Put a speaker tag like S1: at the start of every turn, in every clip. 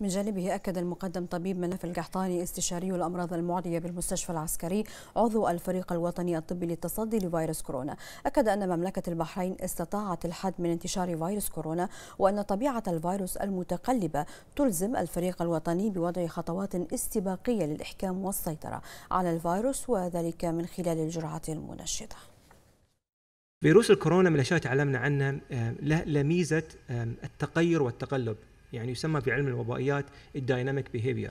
S1: من جانبه أكد المقدم طبيب مناف القحطاني استشاري الأمراض المعدية بالمستشفى العسكري عضو الفريق الوطني الطبي للتصدي لفيروس كورونا أكد أن مملكة البحرين استطاعت الحد من انتشار فيروس كورونا وأن طبيعة الفيروس المتقلبة تلزم الفريق الوطني بوضع خطوات استباقية للإحكام والسيطرة على الفيروس وذلك من خلال الجرعات المنشطة
S2: فيروس الكورونا من الاشياء اللي تعلمنا عنه آه، له ميزه آه، التقير والتقلب يعني يسمى في علم الوبائيات الدايناميك بيهيفير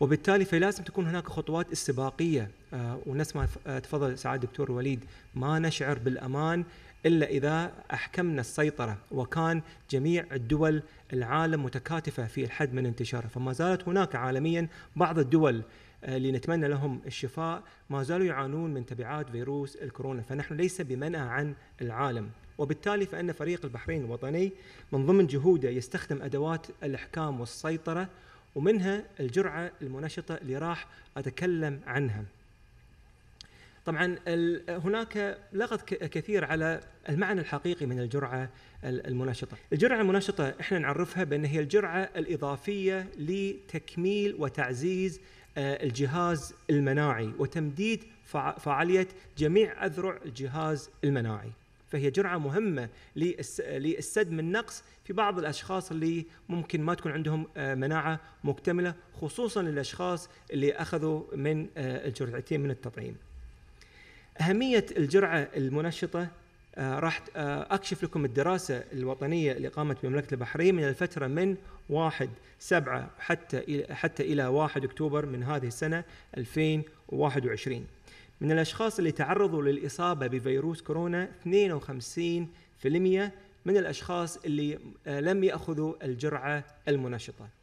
S2: وبالتالي فلازم تكون هناك خطوات استباقيه آه، ونفس ما آه، تفضل سعاده الدكتور وليد ما نشعر بالامان الا اذا احكمنا السيطره وكان جميع الدول العالم متكاتفه في الحد من انتشاره فما زالت هناك عالميا بعض الدول آه، اللي نتمنى لهم الشفاء ما زالوا يعانون من تبعات فيروس الكورونا فنحن ليس بمنأى عن العالم وبالتالي فان فريق البحرين الوطني من ضمن جهوده يستخدم ادوات الاحكام والسيطره ومنها الجرعة المنشطة اللي راح أتكلم عنها طبعا هناك لغط كثير على المعنى الحقيقي من الجرعة المنشطة الجرعة المنشطة احنا نعرفها بأن هي الجرعة الإضافية لتكميل وتعزيز آه، الجهاز المناعي وتمديد فعالية جميع أذرع الجهاز المناعي فهي جرعه مهمه للسد من نقص في بعض الاشخاص اللي ممكن ما تكون عندهم آه، مناعه مكتمله خصوصا للاشخاص اللي اخذوا من آه، الجرعتين من التطعيم. اهميه الجرعه المنشطه آه، راح اكشف لكم الدراسه الوطنيه اللي قامت بمملكه البحرين من الفتره من 1 7 حتى الى حتى الى 1 اكتوبر من هذه السنه 2021. من الأشخاص اللي تعرضوا للإصابة بفيروس كورونا 52% من الأشخاص اللي آه، لم يأخذوا الجرعة المنشطة